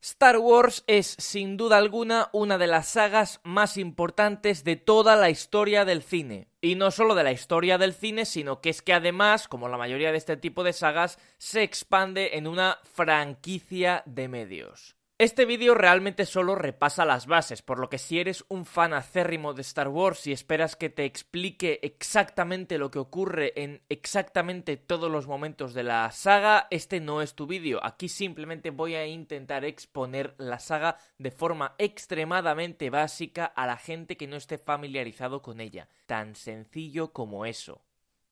Star Wars es sin duda alguna una de las sagas más importantes de toda la historia del cine. Y no solo de la historia del cine, sino que es que además, como la mayoría de este tipo de sagas, se expande en una franquicia de medios. Este vídeo realmente solo repasa las bases, por lo que si eres un fan acérrimo de Star Wars y esperas que te explique exactamente lo que ocurre en exactamente todos los momentos de la saga, este no es tu vídeo. Aquí simplemente voy a intentar exponer la saga de forma extremadamente básica a la gente que no esté familiarizado con ella. Tan sencillo como eso.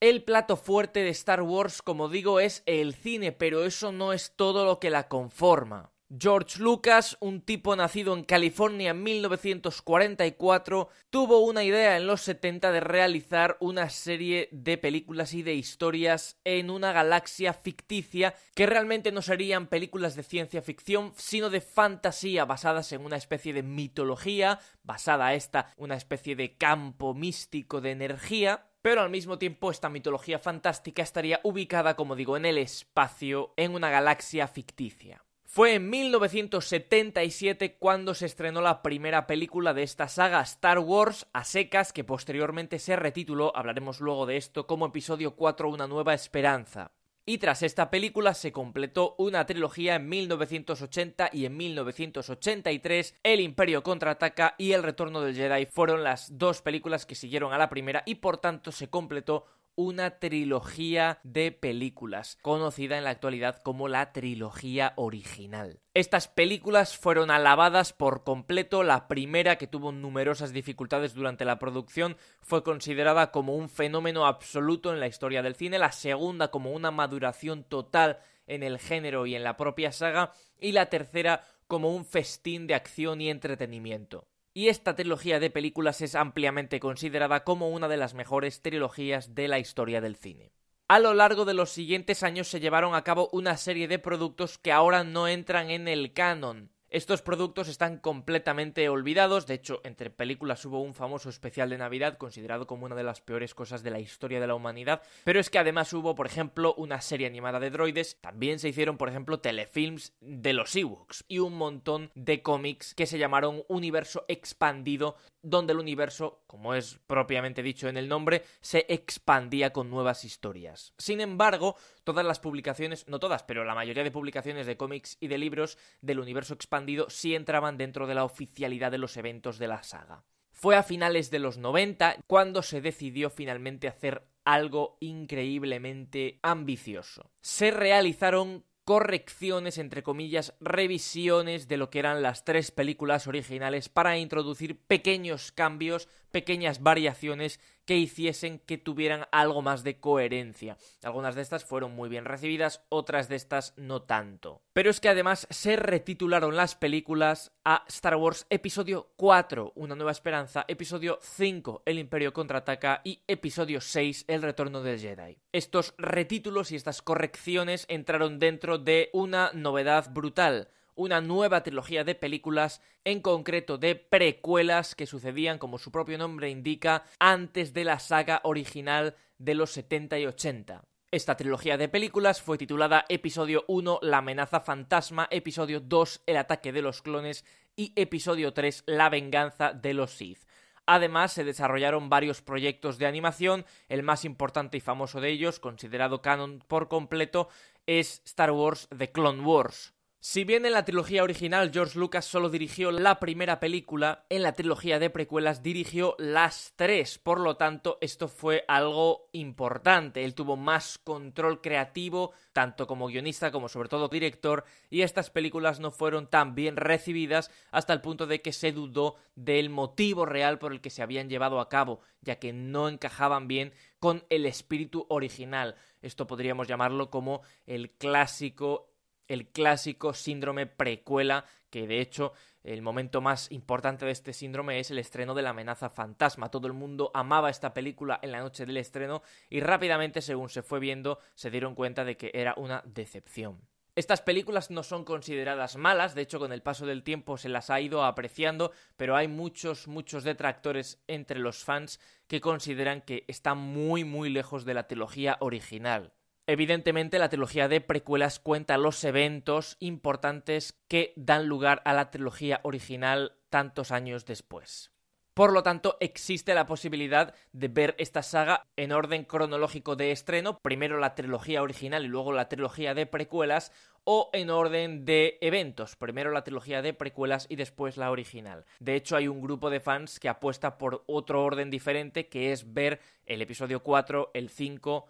El plato fuerte de Star Wars, como digo, es el cine, pero eso no es todo lo que la conforma. George Lucas, un tipo nacido en California en 1944, tuvo una idea en los 70 de realizar una serie de películas y de historias en una galaxia ficticia que realmente no serían películas de ciencia ficción, sino de fantasía basadas en una especie de mitología, basada esta una especie de campo místico de energía, pero al mismo tiempo esta mitología fantástica estaría ubicada, como digo, en el espacio, en una galaxia ficticia. Fue en 1977 cuando se estrenó la primera película de esta saga, Star Wars a secas, que posteriormente se retituló, hablaremos luego de esto, como episodio 4 Una nueva esperanza. Y tras esta película se completó una trilogía en 1980 y en 1983, El Imperio contraataca y El Retorno del Jedi fueron las dos películas que siguieron a la primera y por tanto se completó una trilogía de películas, conocida en la actualidad como la trilogía original. Estas películas fueron alabadas por completo. La primera, que tuvo numerosas dificultades durante la producción, fue considerada como un fenómeno absoluto en la historia del cine. La segunda, como una maduración total en el género y en la propia saga. Y la tercera, como un festín de acción y entretenimiento y esta trilogía de películas es ampliamente considerada como una de las mejores trilogías de la historia del cine. A lo largo de los siguientes años se llevaron a cabo una serie de productos que ahora no entran en el canon, estos productos están completamente olvidados, de hecho, entre películas hubo un famoso especial de Navidad considerado como una de las peores cosas de la historia de la humanidad, pero es que además hubo, por ejemplo, una serie animada de droides, también se hicieron, por ejemplo, telefilms de los Ewoks y un montón de cómics que se llamaron Universo Expandido donde el universo, como es propiamente dicho en el nombre, se expandía con nuevas historias. Sin embargo, todas las publicaciones, no todas, pero la mayoría de publicaciones de cómics y de libros del universo expandido sí entraban dentro de la oficialidad de los eventos de la saga. Fue a finales de los 90 cuando se decidió finalmente hacer algo increíblemente ambicioso. Se realizaron correcciones, entre comillas, revisiones de lo que eran las tres películas originales para introducir pequeños cambios pequeñas variaciones que hiciesen que tuvieran algo más de coherencia. Algunas de estas fueron muy bien recibidas, otras de estas no tanto. Pero es que además se retitularon las películas a Star Wars Episodio 4, Una Nueva Esperanza, Episodio 5, El Imperio Contraataca y Episodio 6, El Retorno del Jedi. Estos retítulos y estas correcciones entraron dentro de una novedad brutal una nueva trilogía de películas, en concreto de precuelas que sucedían, como su propio nombre indica, antes de la saga original de los 70 y 80. Esta trilogía de películas fue titulada Episodio 1 La amenaza fantasma, Episodio 2 El ataque de los clones y Episodio 3 La venganza de los Sith. Además, se desarrollaron varios proyectos de animación, el más importante y famoso de ellos, considerado canon por completo, es Star Wars The Clone Wars, si bien en la trilogía original George Lucas solo dirigió la primera película, en la trilogía de precuelas dirigió las tres, por lo tanto esto fue algo importante. Él tuvo más control creativo, tanto como guionista como sobre todo director, y estas películas no fueron tan bien recibidas hasta el punto de que se dudó del motivo real por el que se habían llevado a cabo, ya que no encajaban bien con el espíritu original. Esto podríamos llamarlo como el clásico el clásico síndrome precuela, que de hecho el momento más importante de este síndrome es el estreno de La amenaza fantasma. Todo el mundo amaba esta película en la noche del estreno y rápidamente, según se fue viendo, se dieron cuenta de que era una decepción. Estas películas no son consideradas malas, de hecho con el paso del tiempo se las ha ido apreciando, pero hay muchos, muchos detractores entre los fans que consideran que están muy, muy lejos de la trilogía original. Evidentemente, la trilogía de precuelas cuenta los eventos importantes que dan lugar a la trilogía original tantos años después. Por lo tanto, existe la posibilidad de ver esta saga en orden cronológico de estreno, primero la trilogía original y luego la trilogía de precuelas, o en orden de eventos, primero la trilogía de precuelas y después la original. De hecho, hay un grupo de fans que apuesta por otro orden diferente, que es ver el episodio 4, el 5,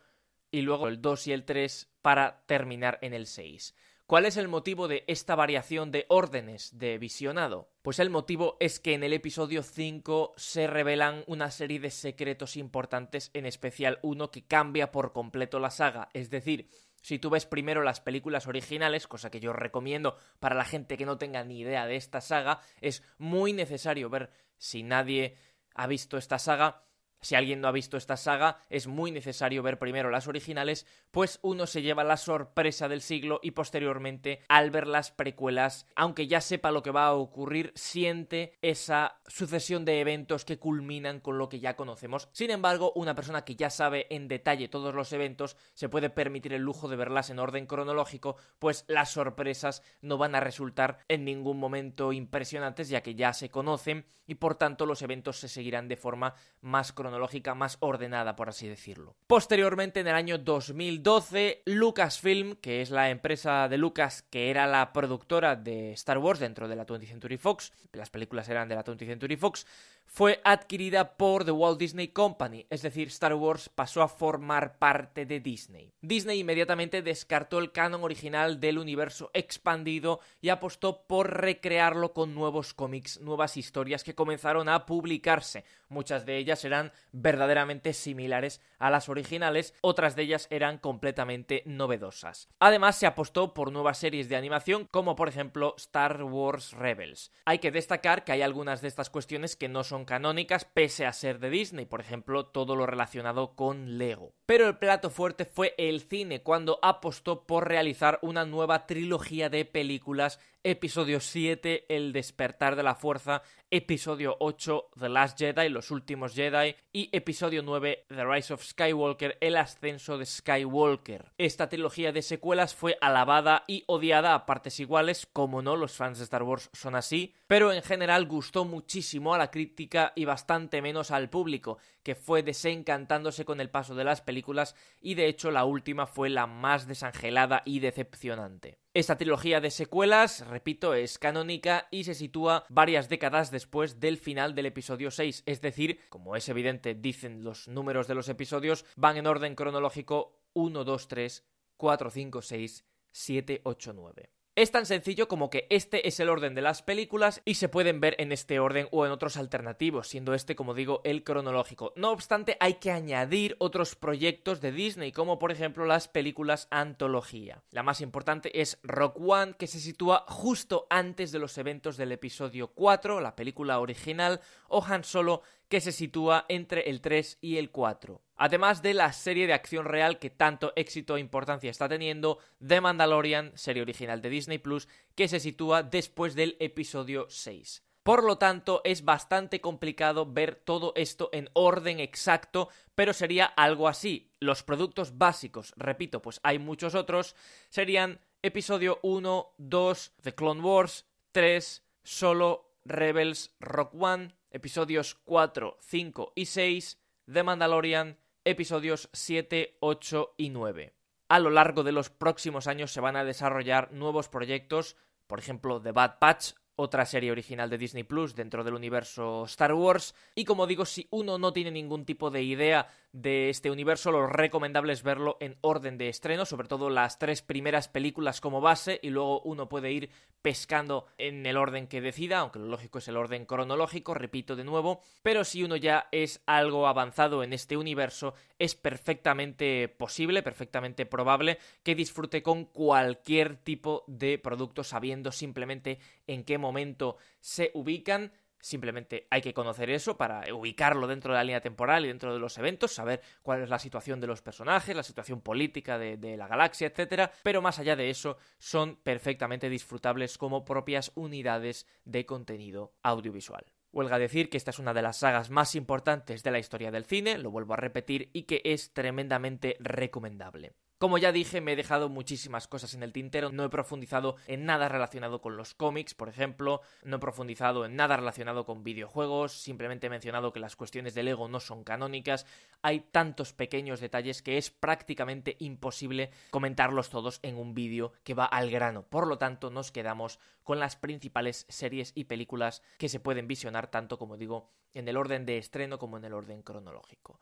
y luego el 2 y el 3 para terminar en el 6. ¿Cuál es el motivo de esta variación de órdenes de visionado? Pues el motivo es que en el episodio 5 se revelan una serie de secretos importantes, en especial uno que cambia por completo la saga, es decir, si tú ves primero las películas originales, cosa que yo recomiendo para la gente que no tenga ni idea de esta saga, es muy necesario ver si nadie ha visto esta saga, si alguien no ha visto esta saga, es muy necesario ver primero las originales, pues uno se lleva la sorpresa del siglo y posteriormente, al ver las precuelas, aunque ya sepa lo que va a ocurrir, siente esa sucesión de eventos que culminan con lo que ya conocemos. Sin embargo, una persona que ya sabe en detalle todos los eventos se puede permitir el lujo de verlas en orden cronológico, pues las sorpresas no van a resultar en ningún momento impresionantes, ya que ya se conocen y por tanto los eventos se seguirán de forma más cronológica más ordenada, por así decirlo. Posteriormente, en el año 2012, Lucasfilm, que es la empresa de Lucas que era la productora de Star Wars dentro de la 20th Century Fox, las películas eran de la 20th Century Fox, fue adquirida por The Walt Disney Company, es decir, Star Wars pasó a formar parte de Disney. Disney inmediatamente descartó el canon original del universo expandido y apostó por recrearlo con nuevos cómics, nuevas historias que comenzaron a publicarse. Muchas de ellas eran verdaderamente similares a las originales, otras de ellas eran completamente novedosas. Además, se apostó por nuevas series de animación, como por ejemplo Star Wars Rebels. Hay que destacar que hay algunas de estas cuestiones que no son son canónicas pese a ser de Disney, por ejemplo, todo lo relacionado con Lego. Pero el plato fuerte fue el cine cuando apostó por realizar una nueva trilogía de películas, episodio 7, El despertar de la fuerza, episodio 8, The Last Jedi, Los Últimos Jedi, y episodio 9, The Rise of Skywalker, El ascenso de Skywalker. Esta trilogía de secuelas fue alabada y odiada a partes iguales, como no, los fans de Star Wars son así, pero en general gustó muchísimo a la crítica y bastante menos al público, que fue desencantándose con el paso de las películas películas y de hecho la última fue la más desangelada y decepcionante. Esta trilogía de secuelas, repito, es canónica y se sitúa varias décadas después del final del episodio 6, es decir, como es evidente, dicen los números de los episodios, van en orden cronológico 1, 2, 3, 4, 5, 6, 7, 8, 9. Es tan sencillo como que este es el orden de las películas y se pueden ver en este orden o en otros alternativos, siendo este, como digo, el cronológico. No obstante, hay que añadir otros proyectos de Disney, como por ejemplo las películas antología. La más importante es Rock One, que se sitúa justo antes de los eventos del episodio 4, la película original, o Han Solo, que se sitúa entre el 3 y el 4 además de la serie de acción real que tanto éxito e importancia está teniendo, The Mandalorian, serie original de Disney Plus, que se sitúa después del episodio 6. Por lo tanto, es bastante complicado ver todo esto en orden exacto, pero sería algo así. Los productos básicos, repito, pues hay muchos otros, serían episodio 1, 2, The Clone Wars, 3, Solo, Rebels, Rock One, episodios 4, 5 y 6, The Mandalorian, episodios 7, 8 y 9. A lo largo de los próximos años se van a desarrollar nuevos proyectos, por ejemplo The Bad Patch, otra serie original de Disney Plus dentro del universo Star Wars, y como digo, si uno no tiene ningún tipo de idea de este universo, lo recomendable es verlo en orden de estreno, sobre todo las tres primeras películas como base y luego uno puede ir pescando en el orden que decida, aunque lo lógico es el orden cronológico, repito de nuevo, pero si uno ya es algo avanzado en este universo, es perfectamente posible, perfectamente probable que disfrute con cualquier tipo de producto sabiendo simplemente en qué momento se ubican Simplemente hay que conocer eso para ubicarlo dentro de la línea temporal y dentro de los eventos, saber cuál es la situación de los personajes, la situación política de, la galaxia, etc. Pero más allá de eso, son perfectamente disfrutables como propias unidades de contenido audiovisual. Huelga decir que esta es una de las sagas más importantes de la historia del cine, lo vuelvo a repetir, y que es tremendamente recomendable. Como ya dije, me he dejado muchísimas cosas en el tintero, no he profundizado en nada relacionado con los cómics, por ejemplo, no he profundizado en nada relacionado con videojuegos, simplemente he mencionado que las cuestiones del ego no son canónicas, hay tantos pequeños detalles que es prácticamente imposible comentarlos todos en un vídeo que va al grano, por lo tanto nos quedamos con las principales series y películas que se pueden visionar tanto como digo en el orden de estreno como en el orden cronológico.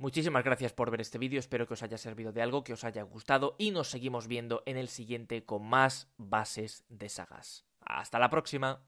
Muchísimas gracias por ver este vídeo, espero que os haya servido de algo, que os haya gustado y nos seguimos viendo en el siguiente con más bases de sagas. Hasta la próxima.